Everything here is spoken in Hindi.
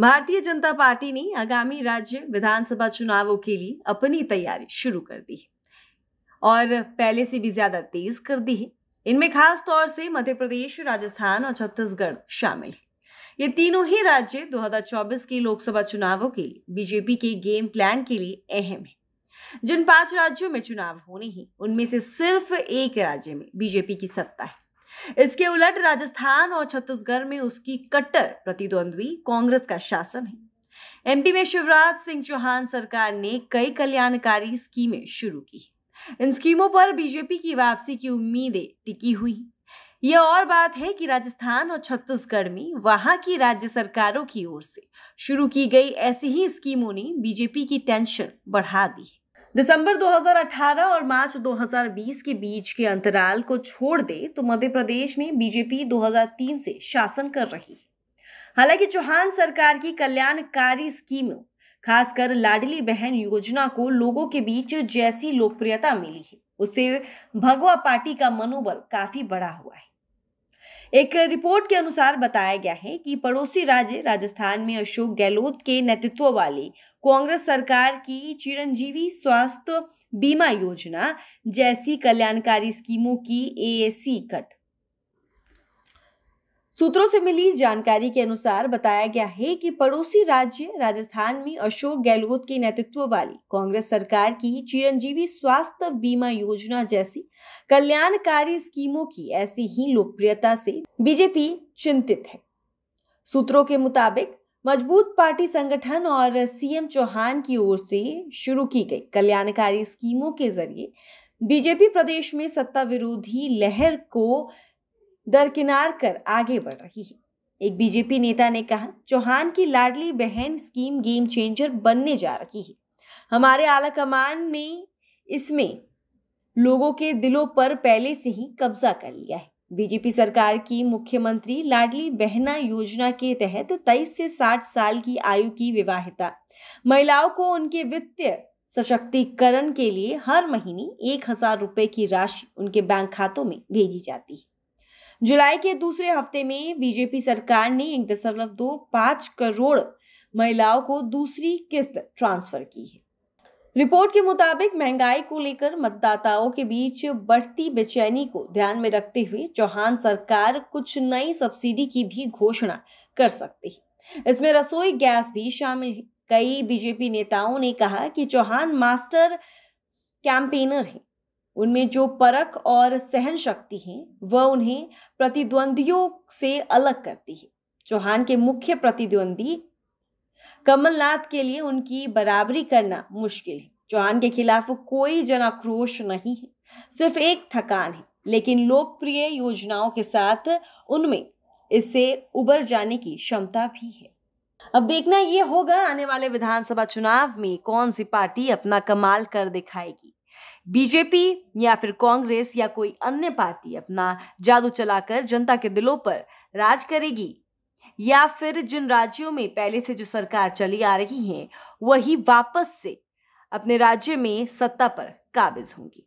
भारतीय जनता पार्टी ने आगामी राज्य विधानसभा चुनावों के लिए अपनी तैयारी शुरू कर दी है और पहले से भी ज्यादा तेज कर दी है इनमें खास तौर से मध्य प्रदेश राजस्थान और छत्तीसगढ़ शामिल है ये तीनों ही राज्य 2024 के लोकसभा चुनावों के लिए बीजेपी के गेम प्लान के लिए अहम है जिन पांच राज्यों में चुनाव होने हैं उनमें से सिर्फ एक राज्य में बीजेपी की सत्ता है इसके उलट राजस्थान और छत्तीसगढ़ में उसकी कट्टर प्रतिद्वंद्वी कांग्रेस का शासन है एमपी में शिवराज सिंह चौहान सरकार ने कई कल्याणकारी स्कीमें शुरू की इन स्कीमों पर बीजेपी की वापसी की उम्मीदें टिकी हुई यह और बात है कि राजस्थान और छत्तीसगढ़ में वहां की राज्य सरकारों की ओर से शुरू की गई ऐसी ही स्कीमों ने बीजेपी की टेंशन बढ़ा दी है दिसंबर 2018 और मार्च 2020 के बीच के अंतराल को छोड़ दे तो मध्य प्रदेश में बीजेपी 2003 से शासन कर रही है हालांकि चौहान सरकार की कल्याणकारी स्कीमों खासकर लाडली बहन योजना को लोगों के बीच जैसी लोकप्रियता मिली है उससे भगवा पार्टी का मनोबल काफी बड़ा हुआ है एक रिपोर्ट के अनुसार बताया गया है कि पड़ोसी राज्य राजस्थान में अशोक गहलोत के नेतृत्व वाली कांग्रेस सरकार की चिरंजीवी स्वास्थ्य बीमा योजना जैसी कल्याणकारी स्कीमों की एएसी कट सूत्रों से मिली जानकारी के अनुसार बताया गया है कि पड़ोसी राज्य राजस्थान में अशोक गहलोत के नेतृत्व वाली कांग्रेस सरकार की चिरंजीवी स्वास्थ्य बीमा योजना जैसी कल्याणकारी स्कीमों की ऐसी ही लोकप्रियता से बीजेपी चिंतित है सूत्रों के मुताबिक मजबूत पार्टी संगठन और सीएम चौहान की ओर से शुरू की गई कल्याणकारी स्कीमों के जरिए बीजेपी प्रदेश में सत्ता विरोधी लहर को दरकिनार कर आगे बढ़ रही है एक बीजेपी नेता ने कहा चौहान की लाडली बहन स्कीम गेम चेंजर बनने जा रही है हमारे आला कमान ने इसमें लोगों के दिलों पर पहले से ही कब्जा कर लिया है बीजेपी सरकार की मुख्यमंत्री लाडली बहना योजना के तहत 23 से 60 साल की आयु की विवाहिता महिलाओं को उनके वित्तीय सशक्तिकरण के लिए हर महीने एक हजार रुपए की राशि उनके बैंक खातों में भेजी जाती है जुलाई के दूसरे हफ्ते में बीजेपी सरकार ने एक दशमलव दो पांच करोड़ महिलाओं को दूसरी किस्त ट्रांसफर की है रिपोर्ट के मुताबिक महंगाई को लेकर मतदाताओं के बीच बढ़ती बेचैनी को ध्यान में रखते हुए चौहान सरकार कुछ नई सब्सिडी की भी घोषणा कर सकती है इसमें रसोई गैस भी शामिल है कई बीजेपी नेताओं ने कहा कि चौहान मास्टर कैंपेनर है उनमें जो परख और सहन शक्ति है वह उन्हें प्रतिद्वंदियों से अलग करती है चौहान के मुख्य प्रतिद्वंदी कमलनाथ के लिए उनकी बराबरी करना मुश्किल है चौहान के खिलाफ कोई जनाक्रोश नहीं है सिर्फ एक थकान है लेकिन लोकप्रिय योजनाओं के साथ उनमें इससे उबर जाने की क्षमता भी है अब देखना यह होगा आने वाले विधानसभा चुनाव में कौन सी पार्टी अपना कमाल कर दिखाएगी बीजेपी या फिर कांग्रेस या कोई अन्य पार्टी अपना जादू चलाकर जनता के दिलों पर राज करेगी या फिर जिन राज्यों में पहले से जो सरकार चली आ रही है वही वापस से अपने राज्य में सत्ता पर काबिज होंगी